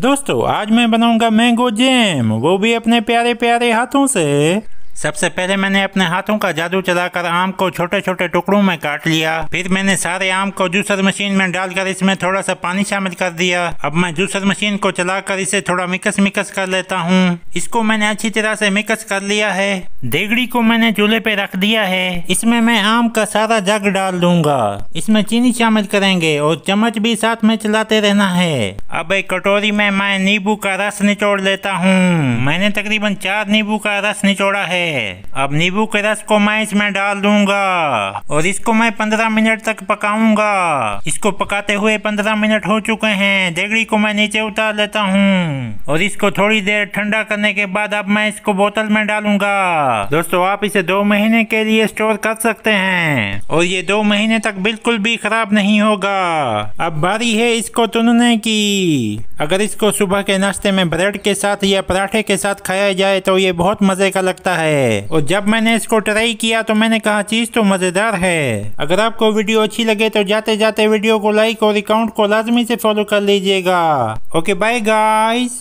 दोस्तों आज मैं बनाऊंगा मैंगो जैम वो भी अपने प्यारे प्यारे हाथों से सबसे पहले मैंने अपने हाथों का जादू चलाकर आम को छोटे छोटे टुकड़ों में काट लिया फिर मैंने सारे आम को जूसर मशीन में डालकर इसमें थोड़ा सा पानी शामिल कर दिया अब मैं जूसर मशीन को चलाकर इसे थोड़ा मिक्स मिक्स कर लेता हूँ इसको मैंने अच्छी तरह से मिक्स कर लिया है देगड़ी को मैंने चूल्हे पे रख दिया है इसमें मैं आम का सारा जग डाल दूंगा इसमें चीनी शामिल करेंगे और चम्मच भी साथ में चलाते रहना है अब एक कटोरी में मैं नींबू का रस निचोड़ लेता हूँ मैंने तकरीबन चार नींबू का रस निचोड़ा है अब नींबू के रस को मैं इसमें डाल दूंगा और इसको मैं पंद्रह मिनट तक पकाऊंगा इसको पकाते हुए पंद्रह मिनट हो चुके हैं देगड़ी को मैं नीचे उतार लेता हूँ और इसको थोड़ी देर ठंडा करने के बाद अब मैं इसको बोतल में डालूंगा दोस्तों आप इसे दो महीने के लिए स्टोर कर सकते हैं और ये दो महीने तक बिल्कुल भी खराब नहीं होगा अब बारी है इसको तुनने की अगर इसको सुबह के नाश्ते में ब्रेड के साथ या पराठे के साथ खाया जाए तो ये बहुत मजे का लगता है और जब मैंने इसको ट्राई किया तो मैंने कहा चीज तो मजेदार है अगर आपको वीडियो अच्छी लगे तो जाते जाते वीडियो को लाइक और अकाउंट को लाजमी से फॉलो कर लीजिएगा ओके बाय गाइस